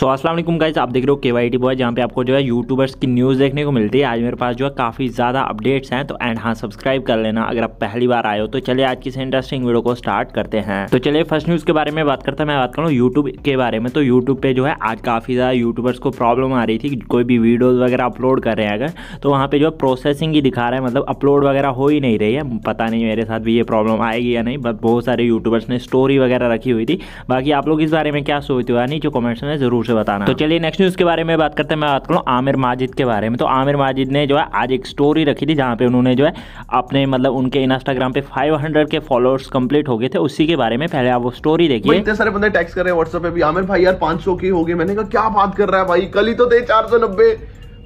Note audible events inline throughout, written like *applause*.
सो अस्सलाम वालेकुम गाइस आप देख रहे हो के वाई टी बॉय जहाँ पे आपको जो है यूट्यूबर्स की न्यूज़ देखने को मिलती है आज मेरे पास जो है काफ़ी ज़्यादा अपडेट्स हैं तो एंड हाँ सब्सक्राइब कर लेना अगर आप पहली बार आए हो तो चलिए आज की से इंटरेस्टिंग वीडियो को स्टार्ट करते हैं तो चलिए फर्स्ट न्यूज़ के बारे में बात करता मैं बात करूँ यूट्यूब के बारे में तो यूट्यूब पर जो है आज काफ़ी ज़्यादा यूट्यूबर्स को प्रॉब्लम आ रही थी कोई भी वीडियोज़ वगैरह अपलोड कर रहे हैं अगर तो वहाँ पर जो है प्रोसेसिंग ही दिखा रहा है मतलब अपलोड वगैरह हो ही नहीं रही है पता नहीं मेरे साथ भी ये प्रॉब्लम आएगी या नहीं बट बहुत सारे यूट्यूबर्स ने स्टोरी वगैरह रखी हुई थी बाकी आप लोग इस बारे में क्या सोचते हो यानी जो कमेंट्स में ज़रूर जरूर से बताना तो चलिए नेक्स्ट न्यूज के बारे में बात करते हैं मैं बात करूँ आमिर माजिद के बारे में तो आमिर माजिद ने जो है आज एक स्टोरी रखी थी जहाँ पे उन्होंने जो है अपने मतलब उनके इंस्टाग्राम पे 500 के फॉलोअर्स कंप्लीट हो गए थे उसी के बारे में पहले आप वो स्टोरी देखिए इतने सारे बंदे टैक्स कर रहे हैं व्हाट्सएप पे भी आमिर भाई यार 500 की होगी मैंने कहा क्या बात कर रहा है भाई कल ही तो थे चार सौ नब्बे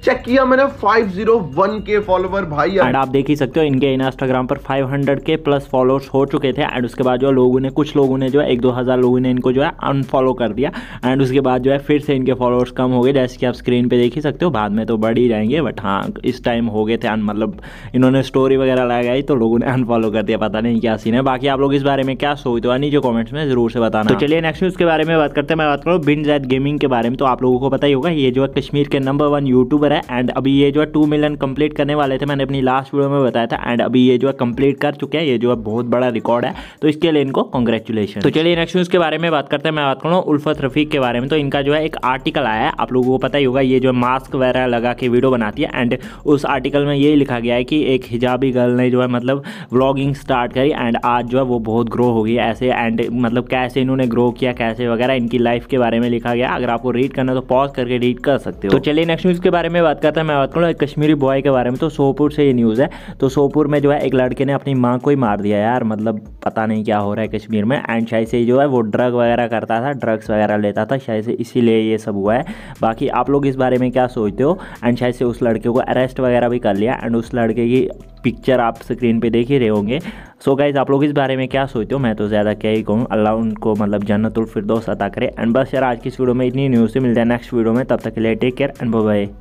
चेक किया मैंने 501 के फॉलोवर भाई एंड आप देख ही सकते हो इनके इंस्टाग्राम पर 500 के प्लस फॉलोअर्स हो चुके थे एंड उसके बाद जो लोगों ने कुछ लोगों ने जो है एक दो हज़ार लोगों ने इनको जो है अनफॉलो कर दिया एंड उसके बाद जो है फिर से इनके फॉलोअर्स कम हो गए जैसे कि आप स्क्रीन पे देख ही सकते हो बाद में तो बढ़ ही जाएंगे बट हाँ इस टाइम हो गए थे मतलब इन्होंने स्टोरी वगैरह लगाई तो लोगों ने अनफॉलो *laughs* कर दिया पता नहीं क्या सीन है बाकी आप लोग इस बारे में क्या सोचते हो नीचे कॉमेंट्स में जरूर से बताना तो चलिए नेक्स्ट न्यूज़ के बारे में बात करते हैं मैं बात करूँ बिन जैद गेमिंग के बारे में तो आप लोगों को पता ही होगा ये जो है कश्मीर के नंबर वन यूट्यूबर पर है एंड अभी ये जो है टू मिलियन कंप्लीट करने वाले थे मैंने अपनी लास्ट वीडियो में बताया था एंड अभी ये जो है कंप्लीट कर चुके हैं ये जो है बहुत बड़ा रिकॉर्ड है तो इसके लिए इनको कॉन्ग्रेचुलेशन तो चलिए नेक्स्ट न्यूज़ के बारे में बात करते हैं मैं बात करूँ उल्फत रफीक के बारे में तो इनका जो है एक आर्टिकल आया है आप लोगों को पता ही होगा ये जो मास्क वगैरह लगा के वीडियो बनाती है एंड उस आर्टिकल में ये लिखा गया है कि एक हिजाबी गर्ल ने जो है मतलब व्लॉगिंग स्टार्ट करी एंड आज जो है वो बहुत ग्रो हो गई ऐसे एंड मतलब कैसे इन्होंने ग्रो किया कैसे वगैरह इनकी लाइफ के बारे में लिखा गया अगर आपको रीड करना तो पॉज करके रीड कर सकते हो तो चलिए नेक्स्ट न्यूज़ के बारे में में बात करता है मैं बात करूँ कश्मीरी बॉय के बारे में तो सोपुर से ये न्यूज़ है तो सोपुर में जो है एक लड़के ने अपनी माँ को ही मार दिया यार मतलब पता नहीं क्या हो रहा है कश्मीर में एंड शायद से जो है वो ड्रग वगैरह करता था ड्रग्स वगैरह लेता था शायद से इसीलिए ये सब हुआ है बाकी आप लोग इस बारे में क्या सोचते हो एंड शायद से उस लड़के को अरेस्ट वगैरह भी कर लिया एंड उस लड़के की पिक्चर आप स्क्रीन पर देख ही रहे होंगे सो so गाइज आप लोग इस बारे में क्या सोचते हो मैं तो ज़्यादा क्या ही कहूँ अल्लाह उनको मतलब जन्नतुल दोस्त अता करे एंड बस यार आज की इस वीडियो में इतनी न्यूज़ से मिलते हैं नेक्स्ट वीडियो में तब तक के लिए टेक केयर एंड बाय